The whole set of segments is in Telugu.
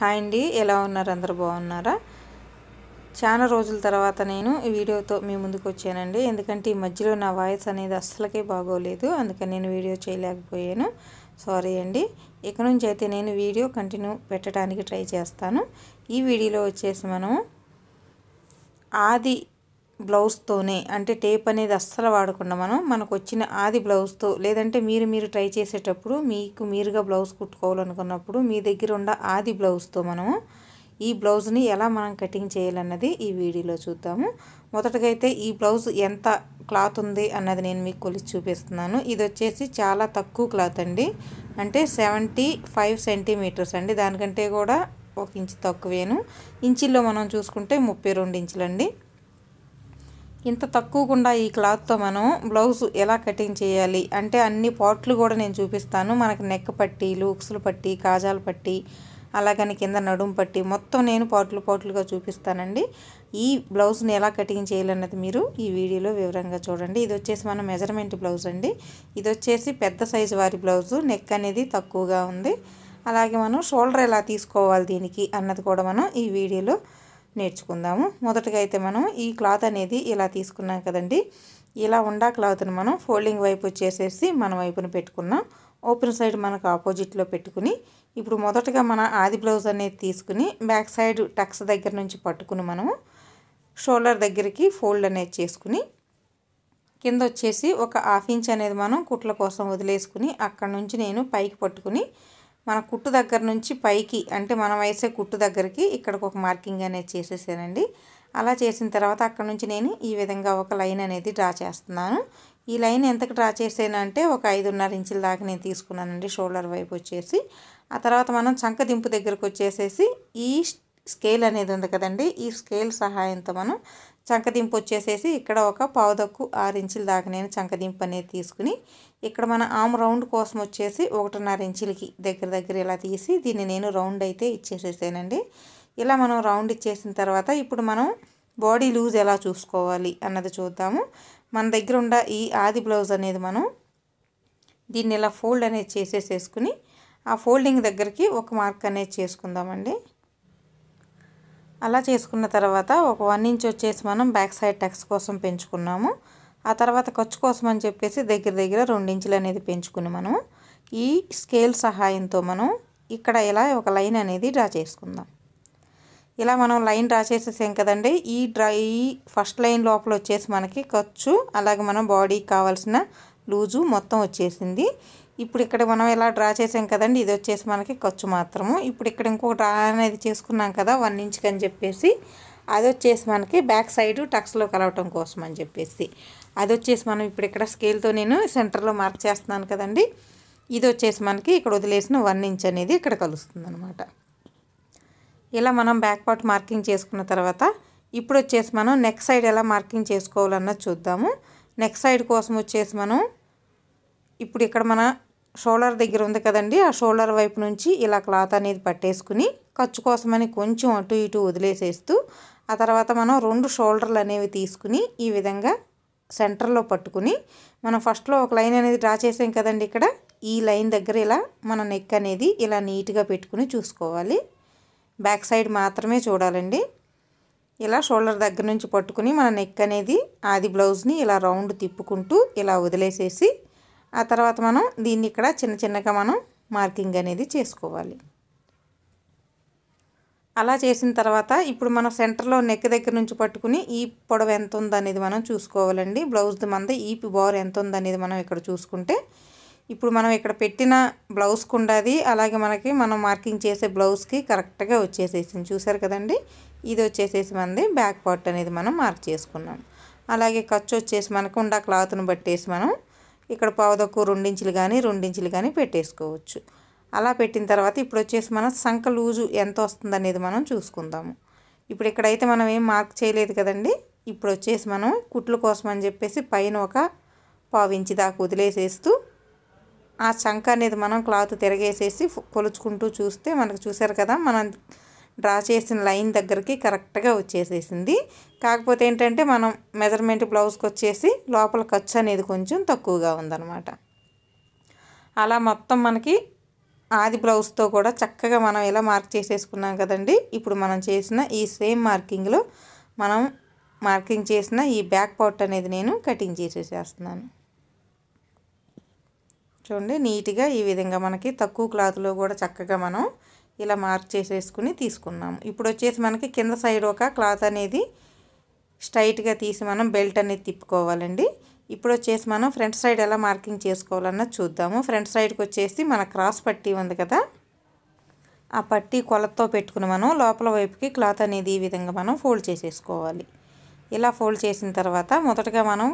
హాయ్ అండి ఎలా ఉన్నారు అందరు బాగున్నారా చాలా రోజుల తర్వాత నేను ఈ వీడియోతో మీ ముందుకు వచ్చానండి ఎందుకంటే ఈ మధ్యలో నా వాయిస్ అనేది అస్సలకే బాగోలేదు అందుకని నేను వీడియో చేయలేకపోయాను సారీ అండి ఇక్కడ నుంచి అయితే నేను వీడియో కంటిన్యూ పెట్టడానికి ట్రై చేస్తాను ఈ వీడియోలో వచ్చేసి మనం ఆది బ్లౌజ్తోనే అంటే టేప్ అనేది అస్సలు వాడకుండా మనం మనకు వచ్చిన ఆది బ్లౌజ్తో లేదంటే మీరు మీరు ట్రై చేసేటప్పుడు మీకు మీరుగా బ్లౌజ్ కుట్టుకోవాలనుకున్నప్పుడు మీ దగ్గర ఉన్న ఆది బ్లౌజ్తో మనము ఈ బ్లౌజ్ని ఎలా మనం కటింగ్ చేయాలన్నది ఈ వీడియోలో చూద్దాము మొదటగా అయితే ఈ బ్లౌజ్ ఎంత క్లాత్ ఉంది అన్నది నేను మీకు కొలిచి చూపిస్తున్నాను ఇది వచ్చేసి చాలా తక్కువ క్లాత్ అండి అంటే సెవెంటీ ఫైవ్ సెంటీమీటర్స్ అండి దానికంటే కూడా ఒక ఇంచు తక్కువేను ఇంచుల్లో మనం చూసుకుంటే ముప్పై రెండు ఇంచులండి ఇంత తక్కువకుండా ఈ క్లాత్తో మనం బ్లౌజ్ ఎలా కటింగ్ చేయాలి అంటే అన్ని పార్ట్లు కూడా నేను చూపిస్తాను మనకు నెక్ పట్టి లూక్స్లు పట్టి కాజాల పట్టి అలాగని కింద నడుము పట్టి మొత్తం నేను పార్ట్లు పార్ట్లుగా చూపిస్తానండి ఈ బ్లౌజ్ని ఎలా కటింగ్ చేయాలన్నది మీరు ఈ వీడియోలో వివరంగా చూడండి ఇది వచ్చేసి మన మెజర్మెంట్ బ్లౌజ్ అండి ఇది వచ్చేసి పెద్ద సైజు వారి బ్లౌజు నెక్ అనేది తక్కువగా ఉంది అలాగే మనం షోల్డర్ ఎలా తీసుకోవాలి దీనికి అన్నది కూడా మనం ఈ వీడియోలో నేర్చుకుందాము మొదటగా అయితే మనం ఈ క్లాత్ అనేది ఇలా తీసుకున్నాం కదండి ఇలా ఉండా క్లాత్ని మనం ఫోల్డింగ్ వైపు చేసేసి మన వైపున పెట్టుకున్నాం ఓపెన్ సైడ్ మనకు ఆపోజిట్లో పెట్టుకుని ఇప్పుడు మొదటగా మన ఆది బ్లౌజ్ అనేది తీసుకుని బ్యాక్ సైడ్ టక్స్ దగ్గర నుంచి పట్టుకుని మనము షోల్డర్ దగ్గరికి ఫోల్డ్ అనేది చేసుకుని కింద వచ్చేసి ఒక హాఫ్ ఇంచ్ అనేది మనం కుట్ల కోసం వదిలేసుకుని అక్కడ నుంచి నేను పైకి పట్టుకుని మన కుట్టు దగ్గర నుంచి పైకి అంటే మనం వేసే కుట్టు దగ్గరికి ఇక్కడికి ఒక మార్కింగ్ అనేది చేసేసానండి అలా చేసిన తర్వాత అక్కడ నుంచి నేను ఈ విధంగా ఒక లైన్ అనేది డ్రా చేస్తున్నాను ఈ లైన్ ఎంతకు డ్రా చేసానంటే ఒక ఐదున్నర ఇంచుల దాకా నేను తీసుకున్నానండి షోల్డర్ వైపు వచ్చేసి ఆ తర్వాత మనం చంక దింపు దగ్గరకు వచ్చేసేసి ఈ స్కేల్ అనేది ఉంది కదండి ఈ స్కేల్ సహాయంతో మనం చంకదింపు వచ్చేసేసి ఇక్కడ ఒక పావుదక్కు ఆరు ఇంచుల దాకా నేను చంకదింపు అనేది తీసుకుని ఇక్కడ మన ఆమ్ రౌండ్ కోసం వచ్చేసి ఒకటిన్నర ఇంచులకి దగ్గర దగ్గర ఇలా తీసి దీన్ని నేను రౌండ్ అయితే ఇచ్చేసేసానండి ఇలా మనం రౌండ్ ఇచ్చేసిన తర్వాత ఇప్పుడు మనం బాడీ లూజ్ ఎలా చూసుకోవాలి అన్నది చూద్దాము మన దగ్గర ఉన్న ఈ ఆది బ్లౌజ్ అనేది మనం దీన్ని ఇలా ఫోల్డ్ అనేది చేసేసేసుకుని ఆ ఫోల్డింగ్ దగ్గరికి ఒక మార్క్ అనేది చేసుకుందామండి అలా చేసుకున్న తర్వాత ఒక వన్ ఇంచ్ వచ్చేసి మనం బ్యాక్ సైడ్ టెక్స్ కోసం పెంచుకున్నాము ఆ తర్వాత ఖర్చు కోసం అని చెప్పేసి దగ్గర దగ్గర రెండించులు అనేది పెంచుకుని మనం ఈ స్కేల్ సహాయంతో మనం ఇక్కడ ఇలా ఒక లైన్ అనేది డ్రా చేసుకుందాం ఇలా మనం లైన్ డ్రా చేసేసాం కదండి ఈ డ్రా ఈ ఫస్ట్ లైన్ లోపల వచ్చేసి మనకి ఖర్చు అలాగే మనం బాడీకి కావాల్సిన లూజు మొత్తం వచ్చేసింది ఇప్పుడు ఇక్కడ మనం ఇలా డ్రా చేసాం కదండి ఇది వచ్చేసి మనకి ఖర్చు మాత్రము ఇప్పుడు ఇక్కడ ఇంకో డ్రా అనేది చేసుకున్నాం కదా వన్ ఇంచ్కి అని చెప్పేసి అది వచ్చేసి మనకి బ్యాక్ సైడ్ టక్స్లో కలవటం కోసం అని చెప్పేసి అది వచ్చేసి మనం ఇప్పుడు ఇక్కడ స్కేల్తో నేను సెంటర్లో మార్క్ చేస్తున్నాను కదండి ఇది వచ్చేసి మనకి ఇక్కడ వదిలేసిన వన్ ఇంచ్ అనేది ఇక్కడ కలుస్తుంది అనమాట ఇలా మనం బ్యాక్ పార్ట్ మార్కింగ్ చేసుకున్న తర్వాత ఇప్పుడు వచ్చేసి మనం నెక్ సైడ్ ఎలా మార్కింగ్ చేసుకోవాలన్నది చూద్దాము నెక్ సైడ్ కోసం వచ్చేసి మనం ఇప్పుడు ఇక్కడ మన షోల్డర్ దగ్గర ఉంది కదండి ఆ షోల్డర్ వైపు నుంచి ఇలా క్లాత్ అనేది పట్టేసుకుని ఖర్చు కోసమని కొంచెం అటు ఇటు వదిలేసేస్తూ ఆ తర్వాత మనం రెండు షోల్డర్లు అనేవి తీసుకుని ఈ విధంగా సెంటర్లో పట్టుకుని మనం ఫస్ట్లో ఒక లైన్ అనేది డ్రా చేసాం కదండి ఇక్కడ ఈ లైన్ దగ్గర ఇలా మన నెక్ అనేది ఇలా నీట్గా పెట్టుకుని చూసుకోవాలి బ్యాక్ సైడ్ మాత్రమే చూడాలండి ఇలా షోల్డర్ దగ్గర నుంచి పట్టుకుని మన నెక్ అనేది ఆది బ్లౌజ్ని ఇలా రౌండ్ తిప్పుకుంటూ ఇలా వదిలేసేసి ఆ తర్వాత మనం దీన్ని ఇక్కడ చిన్న చిన్నగా మనం మార్కింగ్ అనేది చేసుకోవాలి అలా చేసిన తర్వాత ఇప్పుడు మనం సెంటర్లో నెక్ దగ్గర నుంచి పట్టుకుని ఈ పొడవ ఎంత ఉందనేది మనం చూసుకోవాలండి బ్లౌజ్ మంద ఈపి బోర్ ఎంత ఉందనేది మనం ఇక్కడ చూసుకుంటే ఇప్పుడు మనం ఇక్కడ పెట్టిన బ్లౌజ్ కుండాది అలాగే మనకి మనం మార్కింగ్ చేసే బ్లౌజ్కి కరెక్ట్గా వచ్చేసేసింది చూసారు కదండి ఇది వచ్చేసేసి మంది బ్యాక్ పార్ట్ అనేది మనం మార్క్ చేసుకున్నాం అలాగే ఖర్చు వచ్చేసి మనకు ఉండా క్లాత్ను బట్టేసి మనం ఇక్కడ పావుదక్కు రెండించులు కానీ రెండించులు కానీ పెట్టేసుకోవచ్చు అలా పెట్టిన తర్వాత ఇప్పుడు వచ్చేసి మనం సంఖ లూజు ఎంత వస్తుంది అనేది మనం చూసుకుందాము ఇప్పుడు ఇక్కడైతే మనం ఏం మార్క్ చేయలేదు కదండి ఇప్పుడు వచ్చేసి మనం కుట్లు కోసం అని చెప్పేసి పైన ఒక పావించి దాకా వదిలేసేస్తూ ఆ చంక అనేది మనం క్లాత్ తిరగేసేసి కొలుచుకుంటూ చూస్తే మనకు చూసారు కదా మనం డ్రా చేసిన లైన్ దగ్గరికి కరెక్ట్గా వచ్చేసేసింది కాకపోతే ఏంటంటే మనం మెజర్మెంట్ బ్లౌజ్కి వచ్చేసి లోపల ఖర్చు అనేది కొంచెం తక్కువగా ఉందన్నమాట అలా మొత్తం మనకి ఆది బ్లౌజ్తో కూడా చక్కగా మనం ఇలా మార్క్ చేసేసుకున్నాం కదండి ఇప్పుడు మనం చేసిన ఈ సేమ్ మార్కింగ్లో మనం మార్కింగ్ చేసిన ఈ బ్యాక్ పార్ట్ అనేది నేను కటింగ్ చేసేసేస్తున్నాను చూడండి నీట్గా ఈ విధంగా మనకి తక్కువ క్లాత్లో కూడా చక్కగా మనం ఇలా మార్క్ చేసేసుకుని తీసుకున్నాము ఇప్పుడు వచ్చేసి మనకి కింద సైడ్ ఒక క్లాత్ అనేది స్ట్రైట్గా తీసి మనం బెల్ట్ అనేది తిప్పుకోవాలండి ఇప్పుడు వచ్చేసి మనం ఫ్రంట్ సైడ్ ఎలా మార్కింగ్ చేసుకోవాలన్నా చూద్దాము ఫ్రంట్ సైడ్కి వచ్చేసి మన క్రాస్ పట్టీ ఉంది కదా ఆ పట్టీ కొలతో పెట్టుకుని మనం లోపల వైపుకి క్లాత్ అనేది ఈ విధంగా మనం ఫోల్డ్ చేసేసుకోవాలి ఇలా ఫోల్డ్ చేసిన తర్వాత మొదటగా మనం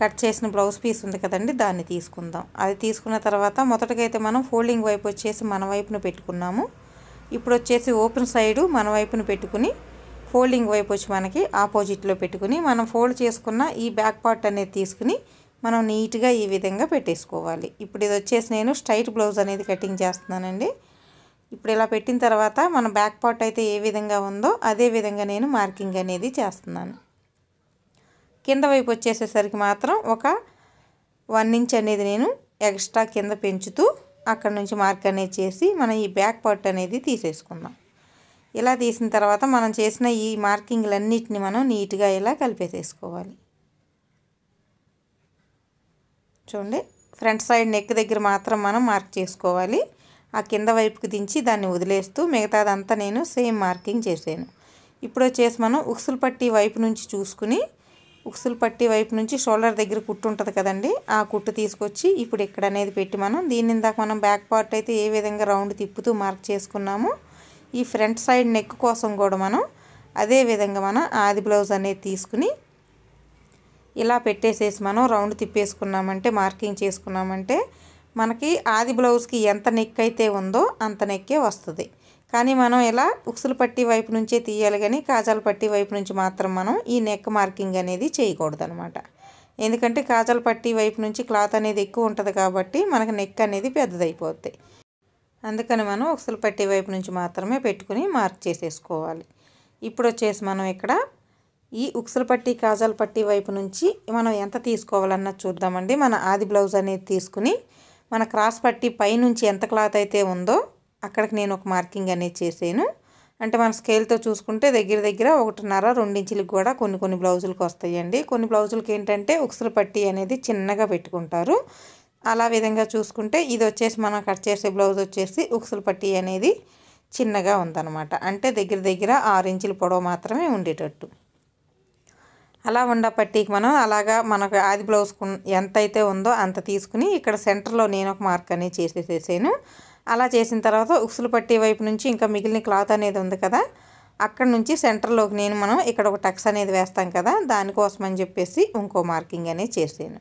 కట్ చేసిన బ్లౌజ్ పీస్ ఉంది కదండి దాన్ని తీసుకుందాం అది తీసుకున్న తర్వాత మొదటగా అయితే మనం ఫోల్డింగ్ వైపు వచ్చేసి మన వైపున పెట్టుకున్నాము ఇప్పుడు వచ్చేసి ఓపెన్ సైడు మన వైపున పెట్టుకుని ఫోల్డింగ్ వైపు వచ్చి మనకి ఆపోజిట్లో పెట్టుకుని మనం ఫోల్డ్ చేసుకున్న ఈ బ్యాక్ పార్ట్ అనేది తీసుకుని మనం నీట్గా ఈ విధంగా పెట్టేసుకోవాలి ఇప్పుడు ఇది వచ్చేసి నేను స్ట్రైట్ బ్లౌజ్ అనేది కటింగ్ చేస్తున్నానండి ఇప్పుడు ఇలా పెట్టిన తర్వాత మన బ్యాక్ పార్ట్ అయితే ఏ విధంగా ఉందో అదే విధంగా నేను మార్కింగ్ అనేది చేస్తున్నాను కింద వైపు వచ్చేసేసరికి మాత్రం ఒక వన్ ఇంచ్ అనేది నేను ఎక్స్ట్రా కింద పెంచుతూ అక్కడ నుంచి మార్క్ అనేది చేసి మనం ఈ బ్యాక్ పార్ట్ అనేది తీసేసుకుందాం ఇలా తీసిన తర్వాత మనం చేసిన ఈ మార్కింగ్లన్నిటిని మనం నీట్గా ఇలా కలిపేసేసుకోవాలి చూడండి ఫ్రంట్ సైడ్ నెక్ దగ్గర మాత్రం మనం మార్క్ చేసుకోవాలి ఆ కింద వైపుకి దించి దాన్ని వదిలేస్తూ మిగతాదంతా నేను సేమ్ మార్కింగ్ చేశాను ఇప్పుడు వచ్చేసి మనం ఉక్సులు పట్టి వైపు నుంచి చూసుకుని ఉక్సులు పట్టి వైపు నుంచి షోల్డర్ దగ్గర కుట్టు ఉంటుంది కదండి ఆ కుట్టు తీసుకొచ్చి ఇప్పుడు ఇక్కడ అనేది పెట్టి మనం దీని ఇందాక మనం బ్యాక్ పార్ట్ అయితే ఏ విధంగా రౌండ్ తిప్పుతూ మార్క్ చేసుకున్నామో ఈ ఫ్రంట్ సైడ్ నెక్ కోసం కూడా మనం అదే విధంగా మనం ఆది బ్లౌజ్ అనేది తీసుకుని ఇలా పెట్టేసేసి మనం రౌండ్ తిప్పేసుకున్నామంటే మార్కింగ్ చేసుకున్నామంటే మనకి ఆది బ్లౌజ్కి ఎంత నెక్ అయితే ఉందో అంత నెక్కే వస్తుంది కానీ మనం ఇలా ఉక్సులు పట్టి వైపు నుంచే తీయాలి కానీ కాజాల పట్టి వైపు నుంచి మాత్రం మనం ఈ నెక్ మార్కింగ్ అనేది చేయకూడదు అనమాట ఎందుకంటే కాజాల పట్టి వైపు నుంచి క్లాత్ అనేది ఎక్కువ ఉంటుంది కాబట్టి మనకు నెక్ అనేది పెద్దదైపోతుంది అందుకని మనం ఒకసారి పట్టే వైపు నుంచి మాత్రమే పెట్టుకుని మార్క్ చేసేసుకోవాలి ఇప్పుడు వచ్చేసి మనం ఇక్కడ ఈ ఉక్సలు పట్టి కాజాలు పట్టి వైపు నుంచి మనం ఎంత తీసుకోవాలన్నది చూద్దామండి మన ఆది బ్లౌజ్ అనేది తీసుకుని మన క్రాస్ పట్టి పైనుంచి ఎంత క్లాత్ అయితే ఉందో అక్కడికి నేను ఒక మార్కింగ్ అనేది చేశాను అంటే మన స్కేల్తో చూసుకుంటే దగ్గర దగ్గర ఒకటిన్నర రెండించులకు కూడా కొన్ని కొన్ని బ్లౌజులకు వస్తాయండి కొన్ని బ్లౌజులకి ఏంటంటే ఉక్సలు పట్టి అనేది చిన్నగా పెట్టుకుంటారు అలా విధంగా చూసుకుంటే ఇది వచ్చేసి మనం కట్ చేసే బ్లౌజ్ వచ్చేసి ఉక్సులు పట్టి అనేది చిన్నగా ఉందన్నమాట అంటే దగ్గర దగ్గర ఆరు ఇంచుల పొడవు మాత్రమే ఉండేటట్టు అలా పట్టీకి మనం అలాగా మనకు ఆది బ్లౌజ్ ఎంత అయితే ఉందో అంత తీసుకుని ఇక్కడ సెంటర్లో నేను ఒక మార్క్ అనేది చేసేసేసాను అలా చేసిన తర్వాత ఉక్సులు పట్టి వైపు నుంచి ఇంకా మిగిలిన క్లాత్ అనేది ఉంది కదా అక్కడ నుంచి సెంటర్లోకి నేను మనం ఇక్కడ ఒక టక్స్ అనేది వేస్తాం కదా దానికోసం అని చెప్పేసి ఇంకో మార్కింగ్ అనేది చేసాను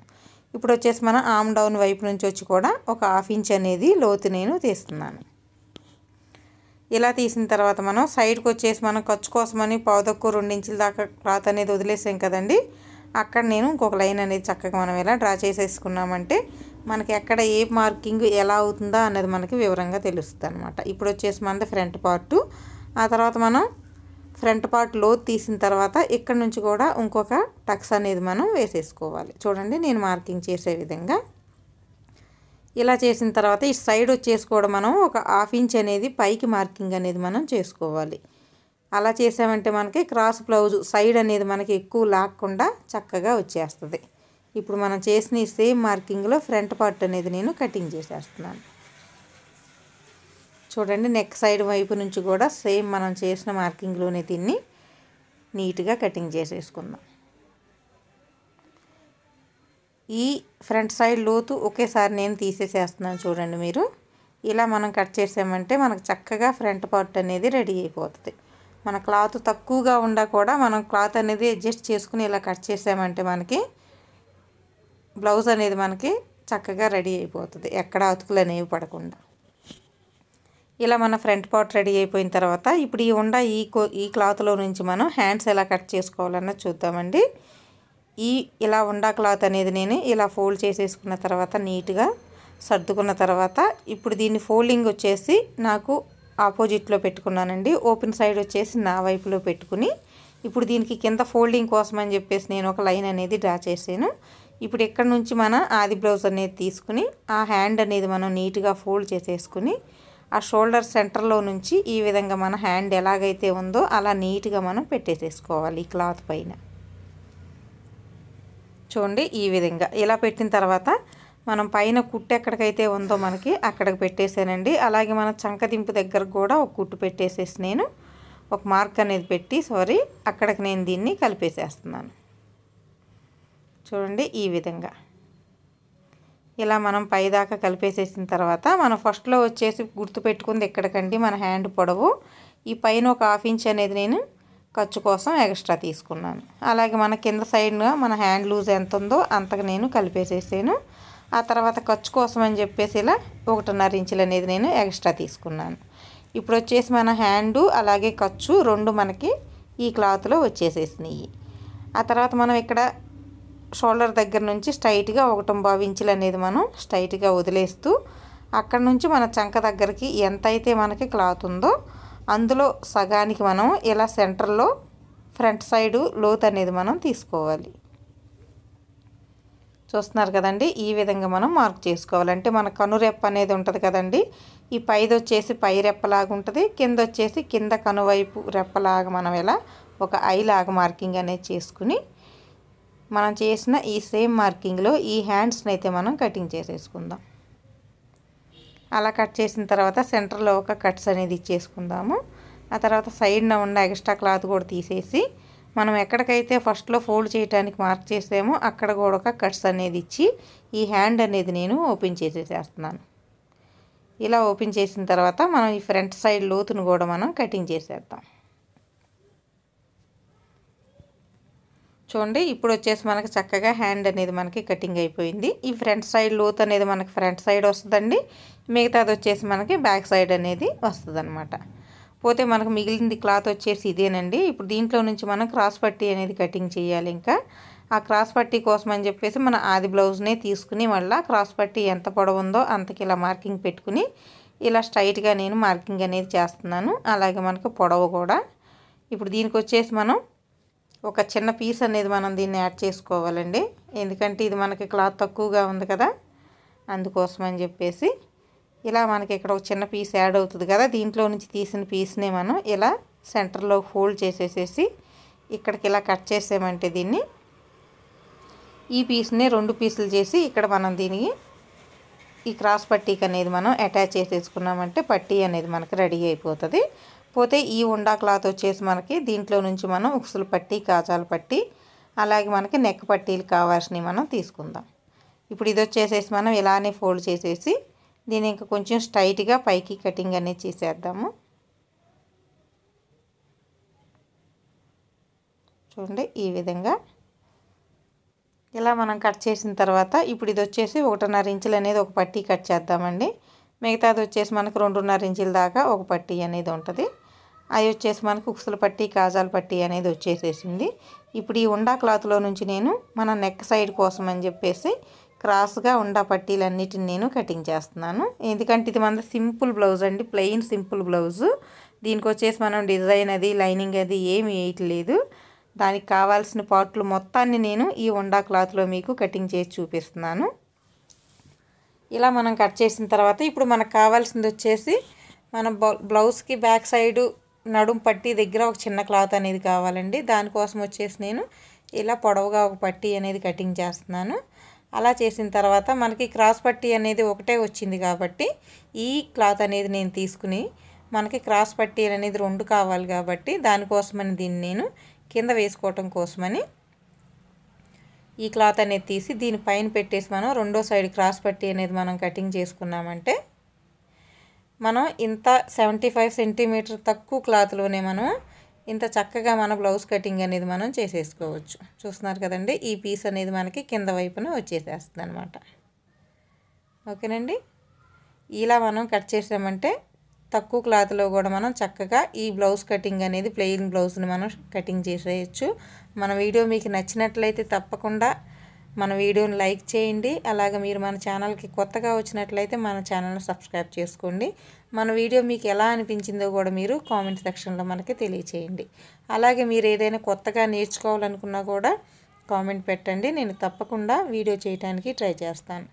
ఇప్పుడు వచ్చేసి మనం ఆమ్ డౌన్ వైపు నుంచి వచ్చి కూడా ఒక హాఫ్ ఇంచ్ అనేది లోతు నేను తీస్తున్నాను ఇలా తీసిన తర్వాత మనం సైడ్కి వచ్చేసి మనం ఖర్చు కోసమని పావుదక్కు రెండించుల దాకా క్లాత్ అనేది వదిలేసాం కదండి అక్కడ నేను ఇంకొక లైన్ అనేది చక్కగా మనం ఎలా డ్రా చేసేసుకున్నామంటే మనకి ఎక్కడ ఏ మార్కింగ్ ఎలా అవుతుందా అన్నది మనకి వివరంగా తెలుస్తుంది అనమాట ఇప్పుడు వచ్చేసి మనది ఫ్రంట్ పార్టు ఆ తర్వాత మనం ఫ్రంట్ పార్ట్ లో తీసిన తర్వాత ఇక్కడ నుంచి కూడా ఇంకొక టక్స్ అనేది మనం వేసేసుకోవాలి చూడండి నేను మార్కింగ్ చేసే విధంగా ఇలా చేసిన తర్వాత ఈ సైడ్ వచ్చేసి కూడా మనం ఒక హాఫ్ ఇంచ్ అనేది పైకి మార్కింగ్ అనేది మనం చేసుకోవాలి అలా చేసామంటే మనకి క్రాస్ బ్లౌజ్ సైడ్ అనేది మనకి ఎక్కువ లాక్కుండా చక్కగా వచ్చేస్తుంది ఇప్పుడు మనం చేసిన సేమ్ మార్కింగ్లో ఫ్రంట్ పార్ట్ అనేది నేను కటింగ్ చేసేస్తున్నాను చూడండి నెక్ సైడ్ వైపు నుంచి కూడా సేమ్ మనం చేసిన మార్కింగ్లోనే తిని నీట్గా కటింగ్ చేసేసుకుందాం ఈ ఫ్రంట్ సైడ్ లోతు ఒకేసారి నేను తీసేసేస్తున్నాను చూడండి మీరు ఇలా మనం కట్ చేసామంటే మనకు చక్కగా ఫ్రంట్ పార్ట్ అనేది రెడీ అయిపోతుంది మన క్లాత్ తక్కువగా ఉండా కూడా మనం క్లాత్ అనేది అడ్జస్ట్ చేసుకుని ఇలా కట్ చేసామంటే మనకి బ్లౌజ్ అనేది మనకి చక్కగా రెడీ అయిపోతుంది ఎక్కడ అతుకులు అనేవి పడకుండా ఇలా మన ఫ్రంట్ పార్ట్ రెడీ అయిపోయిన తర్వాత ఇప్పుడు ఈ ఉండ ఈ కో ఈ క్లాత్లో నుంచి మనం హ్యాండ్స్ ఎలా కట్ చేసుకోవాలన్నా చూద్దామండి ఈ ఇలా ఉండ క్లాత్ అనేది నేను ఇలా ఫోల్డ్ చేసేసుకున్న తర్వాత నీట్గా సర్దుకున్న తర్వాత ఇప్పుడు దీన్ని ఫోల్డింగ్ వచ్చేసి నాకు ఆపోజిట్లో పెట్టుకున్నానండి ఓపెన్ సైడ్ వచ్చేసి నా వైపులో పెట్టుకుని ఇప్పుడు దీనికి కింద ఫోల్డింగ్ కోసం అని చెప్పేసి నేను ఒక లైన్ అనేది డ్రా చేసాను ఇప్పుడు ఎక్కడి నుంచి మన ఆది బ్లౌజ్ అనేది తీసుకుని ఆ హ్యాండ్ అనేది మనం నీట్గా ఫోల్డ్ చేసేసుకుని ఆ షోల్డర్ సెంటర్లో నుంచి ఈ విధంగా మన హ్యాండ్ ఎలాగైతే ఉందో అలా నీట్గా మనం పెట్టేసేసుకోవాలి ఈ క్లాత్ పైన చూడండి ఈ విధంగా ఇలా పెట్టిన తర్వాత మనం పైన కుట్టు ఎక్కడికైతే ఉందో మనకి అక్కడికి పెట్టేసానండి అలాగే మన చంకదింపు దగ్గర కూడా ఒక కుట్టు పెట్టేసేసి నేను ఒక మార్క్ అనేది పెట్టి సారీ అక్కడికి నేను దీన్ని కలిపేసేస్తున్నాను చూడండి ఈ విధంగా ఇలా మనం పైదాకా కలిపేసేసిన తర్వాత మనం ఫస్ట్లో వచ్చేసి గుర్తుపెట్టుకుంది ఎక్కడికండి మన హ్యాండ్ పొడవు ఈ పైన ఒక హాఫ్ ఇంచ్ అనేది నేను ఖర్చు కోసం ఎక్స్ట్రా తీసుకున్నాను అలాగే మన కింద సైడ్గా మన హ్యాండ్ లూజ్ ఎంత ఉందో అంతకు నేను కలిపేసేసాను ఆ తర్వాత ఖర్చు కోసం అని చెప్పేసి ఇలా ఒకటిన్నర ఇంచులు అనేది నేను ఎక్స్ట్రా తీసుకున్నాను ఇప్పుడు వచ్చేసి మన హ్యాండు అలాగే ఖర్చు రెండు మనకి ఈ క్లాత్లో వచ్చేసేసినాయి ఆ తర్వాత మనం ఇక్కడ షోల్డర్ దగ్గర నుంచి స్ట్రైట్గా ఒకటం ఇంచులు అనేది మనం స్ట్రైట్గా వదిలేస్తూ అక్కడ నుంచి మన చంక దగ్గరికి ఎంత అయితే మనకి క్లాత్ ఉందో అందులో సగానికి మనం ఇలా సెంటర్లో ఫ్రంట్ సైడు లోత్ అనేది మనం తీసుకోవాలి చూస్తున్నారు కదండి ఈ విధంగా మనం మార్క్ చేసుకోవాలంటే మన కనురెప్ప అనేది ఉంటుంది కదండి ఈ పైది వచ్చేసి పై రెప్పలాగా ఉంటుంది కింద వచ్చేసి కింద కనువైపు రెప్పలాగా మనం ఇలా ఒక ఐలాగా మార్కింగ్ అనేది చేసుకుని మనం చేసిన ఈ సేమ్ మార్కింగ్లో ఈ హ్యాండ్స్ని అయితే మనం కటింగ్ చేసేసుకుందాం అలా కట్ చేసిన తర్వాత సెంటర్లో ఒక కట్స్ అనేది ఇచ్చేసుకుందాము ఆ తర్వాత సైడ్న ఉన్న ఎక్స్ట్రా క్లాత్ కూడా తీసేసి మనం ఎక్కడికైతే ఫస్ట్లో ఫోల్డ్ చేయడానికి మార్క్ చేసామో అక్కడ కూడా ఒక కట్స్ అనేది ఇచ్చి ఈ హ్యాండ్ అనేది నేను ఓపెన్ చేసేసేస్తున్నాను ఇలా ఓపెన్ చేసిన తర్వాత మనం ఈ ఫ్రంట్ సైడ్ లోతును కూడా మనం కటింగ్ చేసేద్దాం చూడండి ఇప్పుడు వచ్చేసి మనకి చక్కగా హ్యాండ్ అనేది మనకి కటింగ్ అయిపోయింది ఈ ఫ్రంట్ సైడ్ లోత్ అనేది మనకి ఫ్రంట్ సైడ్ వస్తుందండి మిగతాది వచ్చేసి మనకి బ్యాక్ సైడ్ అనేది వస్తుందన్నమాట పోతే మనకు మిగిలింది క్లాత్ వచ్చేసి ఇదేనండి ఇప్పుడు దీంట్లో నుంచి మనం క్రాస్ పట్టీ అనేది కటింగ్ చేయాలి ఇంకా ఆ క్రాస్ పట్టీ కోసం అని చెప్పేసి మన ఆది బ్లౌజ్నే తీసుకుని మళ్ళీ క్రాస్ పట్టీ ఎంత పొడవు ఉందో అంతకి ఇలా మార్కింగ్ పెట్టుకుని ఇలా స్ట్రైట్గా నేను మార్కింగ్ అనేది చేస్తున్నాను అలాగే మనకు పొడవు కూడా ఇప్పుడు దీనికి వచ్చేసి మనం ఒక చిన్న పీస్ అనేది మనం దీన్ని యాడ్ చేసుకోవాలండి ఎందుకంటే ఇది మనకి క్లాత్ తక్కువగా ఉంది కదా అందుకోసం అని చెప్పేసి ఇలా మనకి ఇక్కడ ఒక చిన్న పీస్ యాడ్ అవుతుంది కదా దీంట్లో నుంచి తీసిన పీస్నే మనం ఇలా సెంటర్లో ఫోల్డ్ చేసేసేసి ఇక్కడికి ఇలా కట్ చేసామంటే దీన్ని ఈ పీస్ని రెండు పీసులు చేసి ఇక్కడ మనం దీనికి ఈ క్రాస్ పట్టీకి అనేది మనం అటాచ్ చేసేసుకున్నామంటే పట్టీ అనేది మనకి రెడీ అయిపోతుంది పోతే ఈ ఉండా క్లాత్ వచ్చేసి మనకి దీంట్లో నుంచి మనం ఉక్సులు పట్టి కాజాలు పట్టి అలాగే మనకి నెక్ పట్టీలు కావాల్సినవి మనం తీసుకుందాం ఇప్పుడు ఇది వచ్చేసేసి మనం ఇలానే ఫోల్డ్ చేసేసి దీని ఇంకా కొంచెం స్ట్రైట్గా పైకి కటింగ్ అనేది చేసేద్దాము చూడండి ఈ విధంగా ఇలా మనం కట్ చేసిన తర్వాత ఇప్పుడు ఇది వచ్చేసి ఒకటిన్నర ఇంచులు అనేది ఒక పట్టీ కట్ చేద్దామండి మిగతాది వచ్చేసి మనకు రెండున్నర ఇంచుల దాకా ఒక పట్టీ అనేది ఉంటుంది అవి వచ్చేసి మనకు ఉక్సుల పట్టి కాజాల పట్టీ అనేది వచ్చేసేసింది ఇప్పుడు ఈ ఉండా క్లాత్లో నుంచి నేను మన నెక్ సైడ్ కోసం అని చెప్పేసి క్రాస్గా ఉండా పట్టీలన్నిటిని నేను కటింగ్ చేస్తున్నాను ఎందుకంటే ఇది మన సింపుల్ బ్లౌజ్ అండి ప్లెయిన్ సింపుల్ బ్లౌజు దీనికి వచ్చేసి మనం డిజైన్ అది లైనింగ్ అది ఏమి వేయట్లేదు దానికి కావాల్సిన పార్ట్లు మొత్తాన్ని నేను ఈ ఉండా క్లాత్లో మీకు కటింగ్ చేసి చూపిస్తున్నాను ఇలా మనం కట్ చేసిన తర్వాత ఇప్పుడు మనకు కావాల్సింది వచ్చేసి మన బ్లౌజ్కి బ్యాక్ సైడు నడుం పట్టి దగ్గర ఒక చిన్న క్లాత్ అనేది కావాలండి దానికోసం వచ్చేసి నేను ఇలా పొడవుగా ఒక పట్టీ అనేది కటింగ్ చేస్తున్నాను అలా చేసిన తర్వాత మనకి క్రాస్ పట్టీ అనేది ఒకటే వచ్చింది కాబట్టి ఈ క్లాత్ అనేది నేను తీసుకుని మనకి క్రాస్ పట్టీ అనేది రెండు కావాలి కాబట్టి దానికోసమని దీన్ని నేను కింద వేసుకోవటం కోసమని ఈ క్లాత్ అనేది తీసి దీనిపైన పెట్టేసి మనం రెండో సైడ్ క్రాస్ పట్టి అనేది మనం కటింగ్ చేసుకున్నామంటే మనం ఇంత సెవెంటీ ఫైవ్ సెంటీమీటర్ తక్కువ క్లాత్లోనే మనం ఇంత చక్కగా మన బ్లౌజ్ కటింగ్ అనేది మనం చేసేసుకోవచ్చు చూస్తున్నారు కదండి ఈ పీస్ అనేది మనకి కింద వైపున వచ్చేసేస్తుంది అనమాట ఓకేనండి ఇలా మనం కట్ చేసామంటే తక్కువ క్లాత్లో కూడా మనం చక్కగా ఈ బ్లౌజ్ కటింగ్ అనేది ప్లెయిన్ బ్లౌజ్ని మనం కటింగ్ చేసేయచ్చు మన వీడియో మీకు నచ్చినట్లయితే తప్పకుండా మన వీడియోని లైక్ చేయండి అలాగే మీరు మన ఛానల్కి కొత్తగా వచ్చినట్లయితే మన ఛానల్ని సబ్స్క్రైబ్ చేసుకోండి మన వీడియో మీకు ఎలా అనిపించిందో కూడా మీరు కామెంట్ సెక్షన్లో మనకి తెలియచేయండి అలాగే మీరు ఏదైనా కొత్తగా నేర్చుకోవాలనుకున్నా కూడా కామెంట్ పెట్టండి నేను తప్పకుండా వీడియో చేయడానికి ట్రై చేస్తాను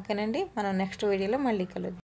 ఓకేనండి మనం నెక్స్ట్ వీడియోలో మళ్ళీ కలుద్దాం